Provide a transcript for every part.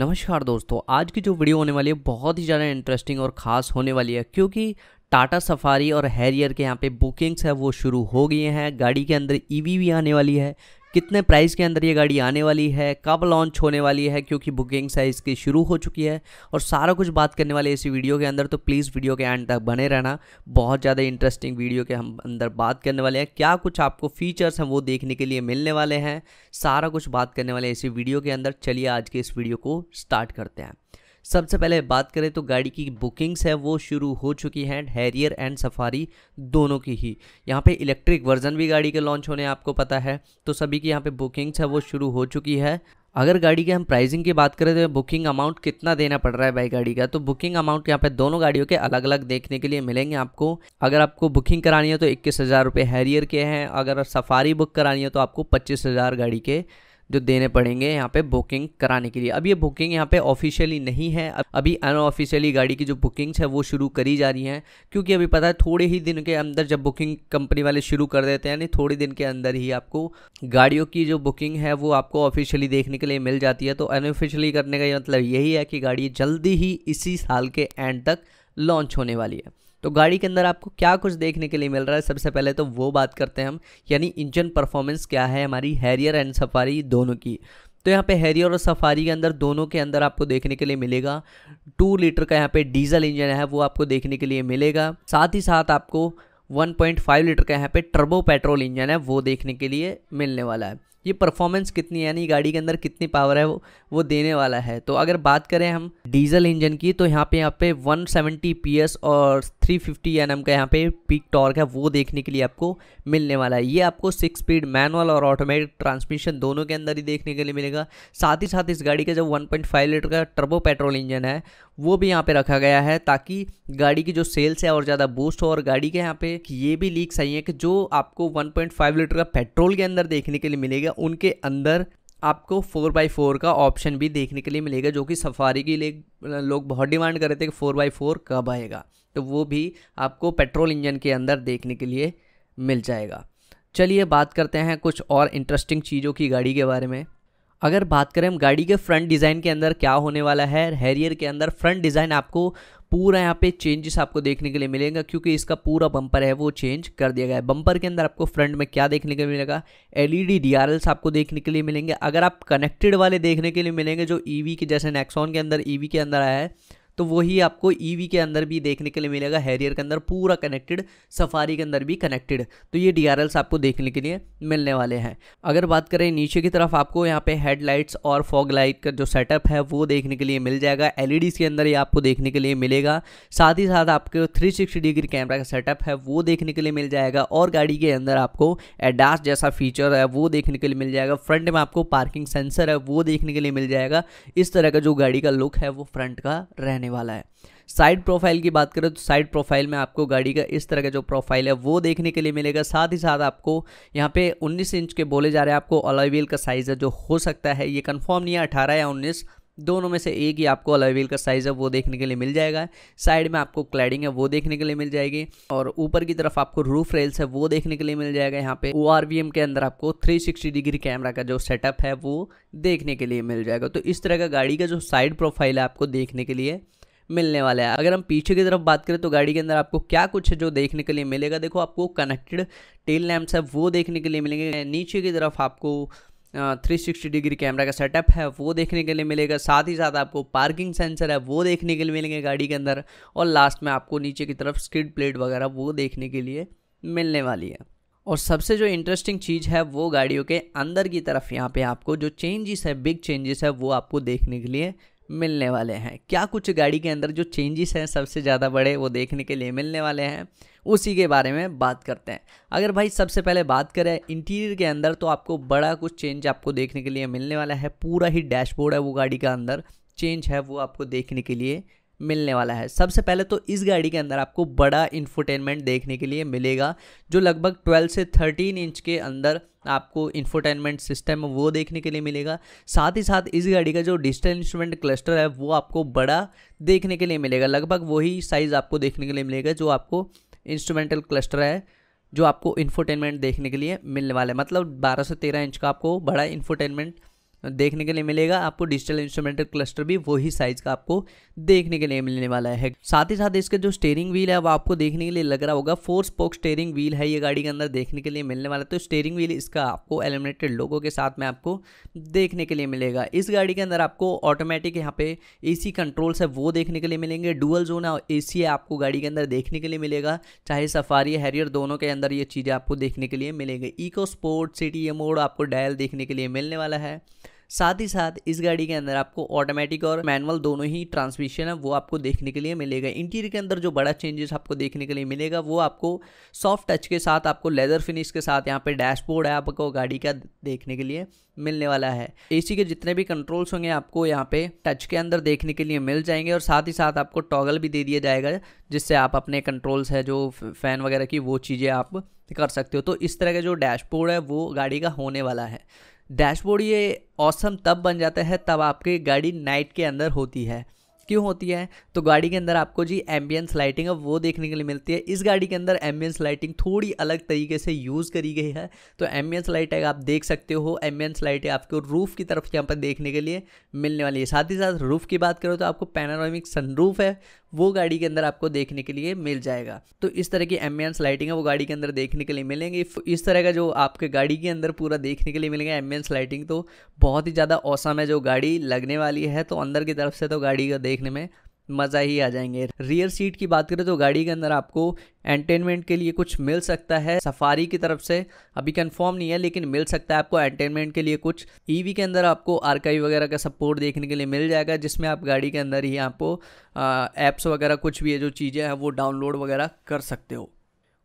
नमस्कार दोस्तों आज की जो वीडियो होने वाली है बहुत ही ज़्यादा इंटरेस्टिंग और ख़ास होने वाली है क्योंकि टाटा सफारी और हैरियर के यहाँ पे बुकिंग्स है वो शुरू हो गई हैं गाड़ी के अंदर ईवी e भी आने वाली है कितने प्राइस के अंदर ये गाड़ी आने वाली है कब लॉन्च होने वाली है क्योंकि बुकिंग साइज़ की शुरू हो चुकी है और सारा कुछ बात करने वाले इसी वीडियो के अंदर तो प्लीज़ वीडियो के एंड तक बने रहना बहुत ज़्यादा इंटरेस्टिंग वीडियो के हम अंदर बात करने वाले हैं क्या कुछ आपको फीचर्स हैं वो देखने के लिए मिलने वाले हैं सारा कुछ बात करने वाले इसी वीडियो के अंदर चलिए आज के इस वीडियो को स्टार्ट करते हैं सबसे पहले बात करें तो गाड़ी की बुकिंग्स है वो शुरू हो चुकी हैं हैरियर एंड सफारी दोनों की ही यहाँ पे इलेक्ट्रिक वर्जन भी गाड़ी के लॉन्च होने आपको पता है तो सभी की यहाँ पे बुकिंग्स है वो शुरू हो चुकी है अगर गाड़ी के हम प्राइसिंग की बात करें तो बुकिंग अमाउंट कितना देना पड़ रहा है भाई गाड़ी का तो बुकिंग अमाउंट यहाँ पे दोनों गाड़ियों के अलग अलग देखने के लिए मिलेंगे आपको अगर आपको बुकिंग करानी है तो इक्कीस हज़ार रुपये हैरियर के हैं अगर सफारी बुक करानी है तो आपको पच्चीस हज़ार गाड़ी के जो देने पड़ेंगे यहाँ पे बुकिंग कराने के लिए अब ये बुकिंग यहाँ पे ऑफिशियली नहीं है अभी अनऑफिशियली गाड़ी की जो बुकिंग्स है वो शुरू करी जा रही हैं क्योंकि अभी पता है थोड़े ही दिन के अंदर जब बुकिंग कंपनी वाले शुरू कर देते हैं यानी थोड़े दिन के अंदर ही आपको गाड़ियों की जो बुकिंग है वो आपको ऑफिशियली देखने के लिए मिल जाती है तो अनऑफिशियली करने का मतलब यही है कि गाड़ी जल्दी ही इसी साल के एंड तक लॉन्च होने वाली है तो गाड़ी के अंदर आपको क्या कुछ देखने के लिए मिल रहा है सबसे पहले तो वो बात करते हैं हम यानी इंजन परफॉर्मेंस क्या है हमारी हैरियर एंड सफारी दोनों की तो यहाँ पे हैरियर और सफारी के अंदर दोनों के अंदर आपको देखने के लिए मिलेगा टू लीटर का यहाँ पे डीजल इंजन है वो आपको देखने के लिए मिलेगा साथ ही साथ आपको 1.5 लीटर का यहाँ पे टर्बो पेट्रोल इंजन है वो देखने के लिए मिलने वाला है ये परफॉर्मेंस कितनी यानी गाड़ी के अंदर कितनी पावर है वो वो देने वाला है तो अगर बात करें हम डीजल इंजन की तो यहाँ पे यहाँ पे 170 पीएस और 350 फिफ्टी का यहाँ पे पीक टॉर्क है वो देखने के लिए आपको मिलने वाला है ये आपको सिक्स स्पीड मैनुअल और ऑटोमेटिक ट्रांसमिशन दोनों के अंदर ही देखने के लिए मिलेगा साथ ही साथ इस गाड़ी का जो 1.5 लीटर का टर्बो पेट्रोल इंजन है वो भी यहाँ पे रखा गया है ताकि गाड़ी की जो सेल्स है और ज़्यादा बूस्ट हो और गाड़ी के यहाँ पे ये भी लीक्स आई हैं कि जो आपको 1.5 लीटर का पेट्रोल के अंदर देखने के लिए मिलेगा उनके अंदर आपको फोर बाई फोर का ऑप्शन भी देखने के लिए मिलेगा जो कि सफारी के लिए लोग बहुत डिमांड कर रहे थे कि फोर बाई फोर कब आएगा तो वो भी आपको पेट्रोल इंजन के अंदर देखने के लिए मिल जाएगा चलिए बात करते हैं कुछ और इंटरेस्टिंग चीज़ों की गाड़ी के बारे में अगर बात करें हम गाड़ी के फ्रंट डिज़ाइन के अंदर क्या होने वाला है हैरियर के अंदर फ्रंट डिज़ाइन आपको पूरा यहाँ पे चेंजेस आपको देखने के लिए मिलेगा क्योंकि इसका पूरा बम्पर है वो चेंज कर दिया गया है बम्पर के अंदर आपको फ्रंट में क्या देखने के लिए मिलेगा एलईडी ई आपको देखने के लिए मिलेंगे अगर आप कनेक्टेड वाले देखने के लिए मिलेंगे जो ईवी e के जैसे नेक्सॉन के अंदर ईवी e के अंदर आया है तो वही आपको ईवी e के अंदर भी देखने के लिए मिलेगा हैरियर के अंदर पूरा कनेक्टेड सफारी के अंदर भी कनेक्टेड तो ये डी आपको देखने के लिए मिलने वाले हैं अगर बात करें नीचे की तरफ आपको यहाँ पे हेडलाइट्स और फॉग लाइट का जो सेटअप है वो देखने के लिए मिल जाएगा एल e के अंदर ये आपको देखने के लिए मिलेगा साथ ही साथ आपके थ्री डिग्री कैमरा का सेटअप है वो देखने के लिए मिल जाएगा और गाड़ी के अंदर आपको एडास जैसा फीचर है वो देखने के लिए मिल जाएगा फ्रंट में आपको पार्किंग सेंसर है वो देखने के लिए मिल जाएगा इस तरह का जो गाड़ी का लुक है वो फ्रंट का रहने होने वाला है साइड प्रोफाइल की बात करें तो साइड प्रोफाइल में आपको गाड़ी का इस तरह का जो प्रोफाइल है वो देखने के लिए मिलेगा साथ ही साथ आपको यहाँ पे 19 इंच के बोले जा रहे हैं आपको अलाइवील का साइज़ है जो हो सकता है ये कंफर्म नहीं है अठारह या उन्नीस दोनों में से एक ही आपको अलाइवील का साइज़ है वो देखने के लिए मिल जाएगा साइड में आपको क्लैडिंग है वो देखने के लिए मिल जाएगी और ऊपर की तरफ आपको रूफ रेल्स है वो देखने के लिए मिल जाएगा यहाँ पे ओ के अंदर आपको 360 डिग्री कैमरा का जो सेटअप है वो देखने के लिए मिल जाएगा तो इस तरह का गाड़ी का जो साइड प्रोफाइल है आपको देखने के लिए मिलने वाला है अगर हम पीछे की तरफ बात करें तो गाड़ी के अंदर आपको क्या कुछ है जो देखने के लिए मिलेगा देखो आपको कनेक्टेड टेल लैम्प्स है वो देखने के लिए मिलेंगे नीचे की तरफ आपको थ्री सिक्सटी डिग्री कैमरा का सेटअप है वो देखने के लिए मिलेगा साथ ही साथ आपको पार्किंग सेंसर है वो देखने के लिए मिलेंगे गाड़ी के अंदर और लास्ट में आपको नीचे की तरफ स्किड प्लेट वगैरह वो देखने के लिए मिलने वाली है और सबसे जो इंटरेस्टिंग चीज़ है वो गाड़ियों के अंदर की तरफ यहाँ पे आपको जो चेंजेस है बिग चेंजेस है वो आपको देखने के लिए मिलने वाले हैं क्या कुछ गाड़ी के अंदर जो चेंजेस हैं सबसे ज़्यादा बड़े वो देखने के लिए मिलने वाले हैं उसी के बारे में बात करते हैं अगर भाई सबसे पहले बात करें इंटीरियर के अंदर तो आपको बड़ा कुछ चेंज आपको देखने के लिए मिलने वाला है पूरा ही डैशबोर्ड है वो गाड़ी का अंदर चेंज है वो आपको देखने के लिए मिलने वाला है सबसे पहले तो इस गाड़ी के अंदर आपको बड़ा इन्फोटेनमेंट देखने के लिए मिलेगा जो लगभग 12 से 13 इंच के अंदर आपको इन्फोटेनमेंट सिस्टम वो देखने के लिए मिलेगा साथ ही साथ इस गाड़ी का जो डिजिटल इंस्ट्रूमेंट क्लस्टर है वो आपको बड़ा देखने के लिए मिलेगा लगभग वही साइज़ आपको देखने के लिए मिलेगा जो आपको इंस्ट्रूमेंटल क्लस्टर है जो आपको इन्फोटेनमेंट देखने के लिए मिलने वाला है मतलब 12 से 13 इंच का आपको बड़ा इन्फोटेनमेंट देखने के लिए मिलेगा आपको डिजिटल इंस्ट्रूमेंटल क्लस्टर भी वही साइज का आपको देखने के लिए मिलने वाला है साथ ही साथ इसके जो स्टेयरिंग व्हील है वो आपको देखने के लिए लग रहा होगा फोर स्पोक स्टेयरिंग व्हील है ये गाड़ी के अंदर देखने के लिए मिलने वाला है तो स्टेयरिंग व्हील इसका आपको एलिमिनेटेड लोगों के साथ में आपको देखने के लिए मिलेगा इस गाड़ी के अंदर आपको ऑटोमेटिक यहाँ पे ए कंट्रोल्स है वो देखने के लिए मिलेंगे डुअल जोन है ए सी आपको गाड़ी के अंदर देखने के लिए मिलेगा चाहे सफारी हैरियर दोनों के अंदर ये चीज़ें आपको देखने के लिए मिलेंगे इको स्पोर्ट सिटी ये मोड आपको डायल देखने के लिए मिलने वाला है साथ ही साथ इस गाड़ी के अंदर आपको ऑटोमेटिक और मैनुअल दोनों ही ट्रांसमिशन है वो आपको देखने के लिए मिलेगा इंटीरियर के अंदर जो बड़ा चेंजेस आपको देखने के लिए मिलेगा वो आपको सॉफ्ट टच के साथ आपको लेदर फिनिश के साथ यहाँ पे डैशबोर्ड है आपको गाड़ी का देखने के लिए मिलने वाला है एसी के जितने भी कंट्रोल्स होंगे आपको यहाँ पे टच के अंदर देखने के लिए मिल जाएंगे और साथ ही साथ आपको टॉगल भी दे दिया जाएगा जिससे आप अपने कंट्रोल्स है जो फैन वगैरह की वो चीज़ें आप कर सकते हो तो इस तरह का जो डैशबोर्ड है वो गाड़ी का होने वाला है डैशबोर्ड ये औसम तब बन जाता है तब आपकी गाड़ी नाइट के अंदर होती है क्यों होती है तो गाड़ी के अंदर आपको जी एम्बियंस लाइटिंग है वो देखने के लिए मिलती है इस गाड़ी के अंदर एम्बियंस लाइटिंग थोड़ी अलग तरीके से यूज़ करी गई है तो एम्बियंस लाइट आप देख सकते हो एम्बियंस लाइट आपको रूफ़ की तरफ यहाँ पर देखने के लिए मिलने वाली है साथ ही साथ रूफ़ की बात करो तो आपको पैनारोमिक सनरूफ है वो गाड़ी के अंदर आपको देखने के लिए मिल जाएगा तो इस तरह की एमबियंस लाइटिंग है वो गाड़ी के अंदर देखने के लिए मिलेंगे इस तरह का जो आपके गाड़ी के अंदर पूरा देखने के लिए मिलेगा एमबियंस लाइटिंग तो बहुत ही ज़्यादा औसम है जो गाड़ी लगने वाली है तो अंदर की तरफ से तो गाड़ी का देखने में मज़ा ही आ जाएंगे रियर सीट की बात करें तो गाड़ी के अंदर आपको एंटेनमेंट के लिए कुछ मिल सकता है सफारी की तरफ से अभी कंफर्म नहीं है लेकिन मिल सकता है आपको एंटेनमेंट के लिए कुछ ईवी e के अंदर आपको आरकाई वगैरह का सपोर्ट देखने के लिए मिल जाएगा जिसमें आप गाड़ी के अंदर ही आपको ऐप्स वगैरह कुछ भी है जो चीज़ें हैं वो डाउनलोड वगैरह कर सकते हो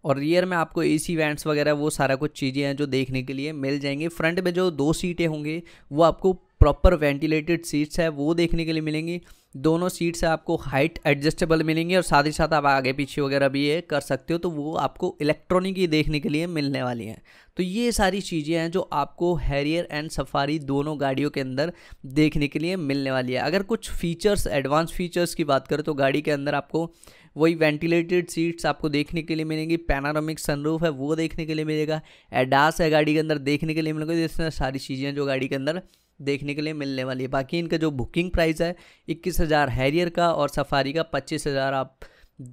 और रियर में आपको ए सी वगैरह वो सारा कुछ चीज़ें हैं जो देखने के लिए मिल जाएंगी फ्रंट में जो दो सीटें होंगी वो आपको प्रॉपर वेंटिलेटेड सीट्स है वो देखने के लिए मिलेंगी दोनों सीट्स आपको हाइट एडजस्टेबल मिलेंगी और साथ ही साथ आप आगे पीछे वगैरह भी ये कर सकते हो तो वो आपको इलेक्ट्रॉनिक ही देखने के लिए मिलने वाली हैं तो ये सारी चीज़ें हैं जो आपको हैरियर एंड सफारी दोनों गाड़ियों के अंदर देखने के लिए मिलने वाली है अगर कुछ फीचर्स एडवांस फीचर्स की बात करें तो गाड़ी के अंदर आपको वही वेंटिलेटेड सीट्स आपको देखने के लिए मिलेंगी पैनारोमिक सनरूफ है वो देखने के लिए मिलेगा एडास है गाड़ी के अंदर देखने के लिए मिलेगा जिसमें तो सारी चीज़ें जो गाड़ी के अंदर देखने के लिए मिलने वाली है बाकी इनका जो बुकिंग प्राइस है इक्कीस हज़ार हैरियर का और सफारी का पच्चीस हज़ार आप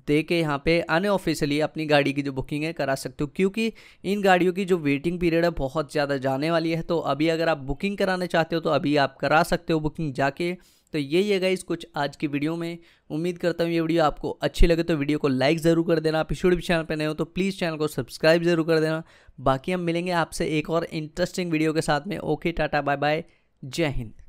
दे के यहाँ पे अनऑफिशियली अपनी गाड़ी की जो बुकिंग है करा सकते हो क्योंकि इन गाड़ियों की जो वेटिंग पीरियड है बहुत ज़्यादा जाने वाली है तो अभी अगर आप बुकिंग कराना चाहते हो तो अभी आप करा सकते हो बुकिंग जाके तो यही है गाइस कुछ आज की वीडियो में उम्मीद करता हूँ ये वीडियो आपको अच्छी लगे तो वीडियो को लाइक ज़रूर कर देना आप इस यूट्यूब चैनल पर नए हो तो प्लीज़ चैनल को सब्सक्राइब ज़रूर कर देना बाकी हम मिलेंगे आपसे एक और इंटरेस्टिंग वीडियो के साथ में ओके टाटा बाय बाय जय हिंद